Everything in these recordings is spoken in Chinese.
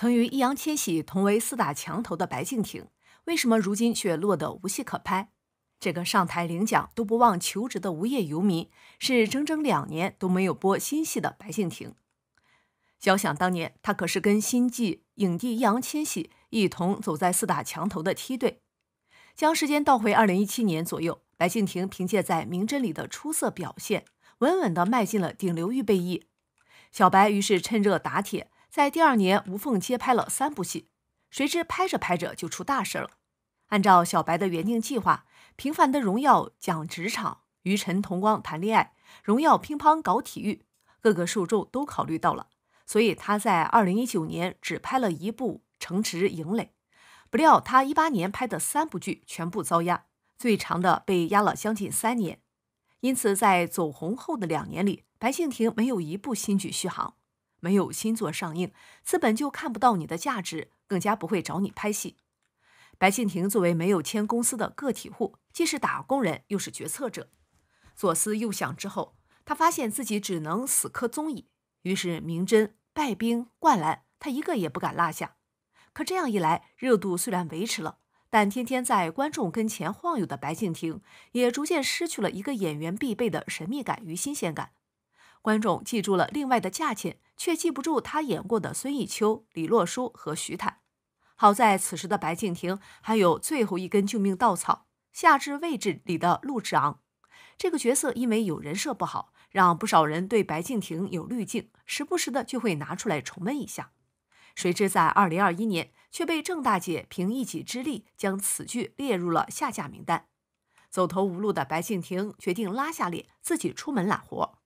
曾与易烊千玺同为四大墙头的白敬亭，为什么如今却落得无戏可拍？这个上台领奖都不忘求职的无业游民，是整整两年都没有播新戏的白敬亭。遥想当年，他可是跟新晋影帝易烊千玺一同走在四大墙头的梯队。将时间倒回二零一七年左右，白敬亭凭借在《名侦》里的出色表现，稳稳地迈进了顶流预备役。小白于是趁热打铁。在第二年无缝接拍了三部戏，谁知拍着拍着就出大事了。按照小白的原定计划，《平凡的荣耀》讲职场，《与陈同光》谈恋爱，《荣耀乒乓》搞体育，各个受众都考虑到了，所以他在二零一九年只拍了一部《城池营垒》。不料他一八年拍的三部剧全部遭压，最长的被压了将近三年，因此在走红后的两年里，白敬亭没有一部新剧续航。没有新作上映，资本就看不到你的价值，更加不会找你拍戏。白敬亭作为没有签公司的个体户，既是打工人，又是决策者。左思右想之后，他发现自己只能死磕综艺，于是名侦、败兵、灌篮，他一个也不敢落下。可这样一来，热度虽然维持了，但天天在观众跟前晃悠的白敬亭，也逐渐失去了一个演员必备的神秘感与新鲜感。观众记住了另外的价钱。却记不住他演过的孙艺秋、李洛书和徐坦。好在此时的白敬亭还有最后一根救命稻草——夏至位置里的陆志昂这个角色，因为有人设不好，让不少人对白敬亭有滤镜，时不时的就会拿出来重温一下。谁知在2021年，却被郑大姐凭一己之力将此剧列入了下架名单。走投无路的白敬亭决定拉下脸，自己出门揽活。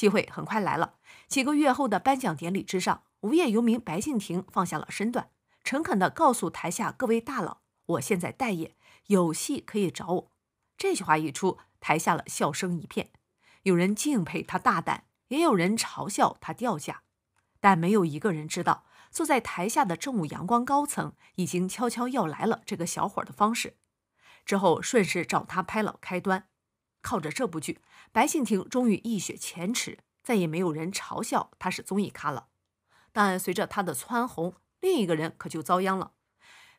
机会很快来了。几个月后的颁奖典礼之上，无业游民白敬亭放下了身段，诚恳地告诉台下各位大佬：“我现在待业，有戏可以找我。”这句话一出，台下了笑声一片。有人敬佩他大胆，也有人嘲笑他掉价。但没有一个人知道，坐在台下的正午阳光高层已经悄悄要来了这个小伙的方式，之后顺势找他拍了开端。靠着这部剧，白敬亭终于一雪前耻，再也没有人嘲笑他是综艺咖了。但随着他的蹿红，另一个人可就遭殃了。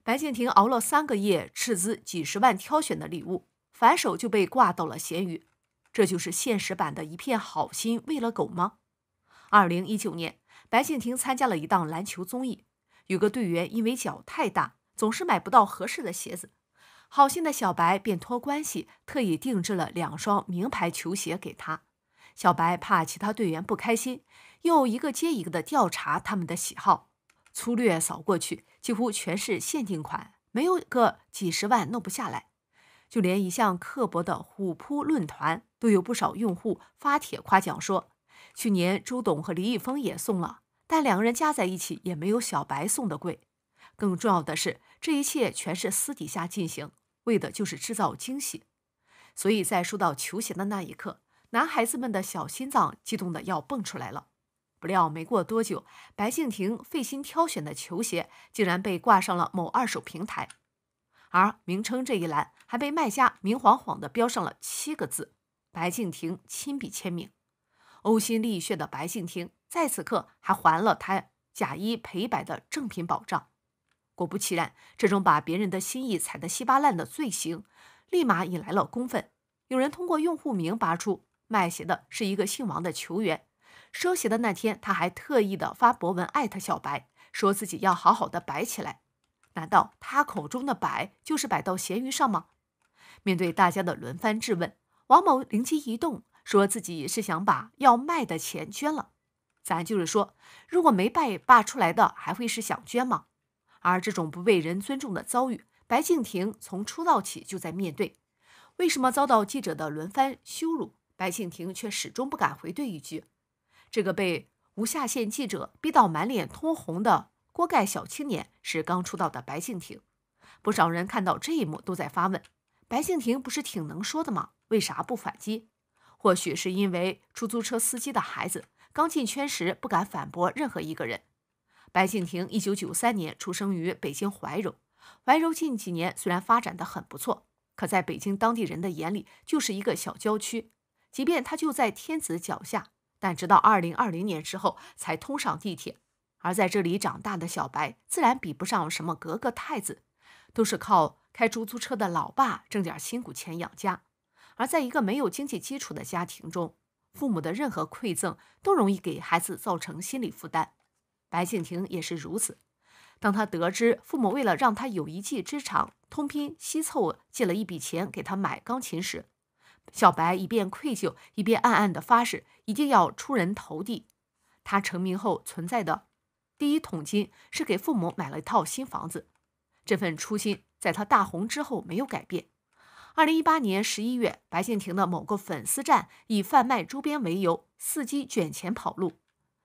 白敬亭熬了三个月，斥资几十万挑选的礼物，反手就被挂到了咸鱼。这就是现实版的一片好心喂了狗吗？二零一九年，白敬亭参加了一档篮球综艺，有个队员因为脚太大，总是买不到合适的鞋子。好心的小白便托关系，特意定制了两双名牌球鞋给他。小白怕其他队员不开心，又一个接一个的调查他们的喜好。粗略扫过去，几乎全是限定款，没有个几十万弄不下来。就连一向刻薄的虎扑论坛，都有不少用户发帖夸奖说，去年周董和李易峰也送了，但两个人加在一起也没有小白送的贵。更重要的是，这一切全是私底下进行。为的就是制造惊喜，所以在收到球鞋的那一刻，男孩子们的小心脏激动的要蹦出来了。不料没过多久，白敬亭费心挑选的球鞋竟然被挂上了某二手平台，而名称这一栏还被卖家明晃晃的标上了七个字：“白敬亭亲笔签名”。呕心沥血的白敬亭在此刻还还了他假一赔百的正品保障。果不其然，这种把别人的心意踩得稀巴烂的罪行，立马引来了公愤。有人通过用户名扒出，卖鞋的是一个姓王的球员。收鞋的那天，他还特意的发博文艾特小白，说自己要好好的摆起来。难道他口中的摆就是摆到咸鱼上吗？面对大家的轮番质问，王某灵机一动，说自己是想把要卖的钱捐了。咱就是说，如果没拜罢出来的，还会是想捐吗？而这种不被人尊重的遭遇，白敬亭从出道起就在面对。为什么遭到记者的轮番羞辱，白敬亭却始终不敢回怼一句？这个被无下限记者逼到满脸通红的锅盖小青年，是刚出道的白敬亭。不少人看到这一幕都在发问：白敬亭不是挺能说的吗？为啥不反击？或许是因为出租车司机的孩子刚进圈时不敢反驳任何一个人。白敬亭1993年出生于北京怀柔，怀柔近几年虽然发展的很不错，可在北京当地人的眼里就是一个小郊区。即便他就在天子脚下，但直到2020年之后才通上地铁。而在这里长大的小白，自然比不上什么格格太子，都是靠开出租车的老爸挣点辛苦钱养家。而在一个没有经济基础的家庭中，父母的任何馈赠都容易给孩子造成心理负担。白敬亭也是如此。当他得知父母为了让他有一技之长，东拼西凑借了一笔钱给他买钢琴时，小白一边愧疚，一边暗暗地发誓一定要出人头地。他成名后存在的第一桶金是给父母买了一套新房子，这份初心在他大红之后没有改变。二零一八年十一月，白敬亭的某个粉丝站以贩卖周边为由，伺机卷钱跑路。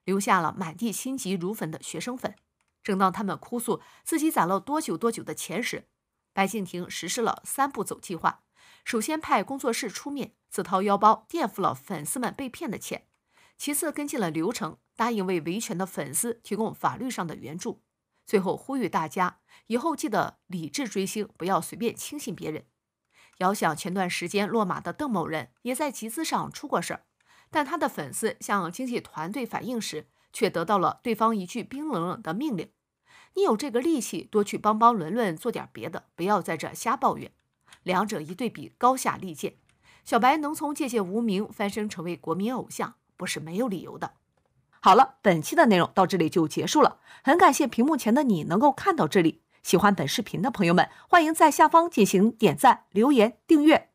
留下了满地心急如焚的学生粉。正当他们哭诉自己攒了多久多久的钱时，白敬亭实施了三步走计划：首先派工作室出面，自掏腰包垫付了粉丝们被骗的钱；其次跟进了流程，答应为维权的粉丝提供法律上的援助；最后呼吁大家以后记得理智追星，不要随便轻信别人。遥想前段时间落马的邓某人，也在集资上出过事儿。但他的粉丝向经纪团队反映时，却得到了对方一句冰冷冷的命令：“你有这个力气多去帮帮伦伦做点别的，不要在这瞎抱怨。”两者一对比，高下立见。小白能从借籍无名翻身成为国民偶像，不是没有理由的。好了，本期的内容到这里就结束了。很感谢屏幕前的你能够看到这里。喜欢本视频的朋友们，欢迎在下方进行点赞、留言、订阅。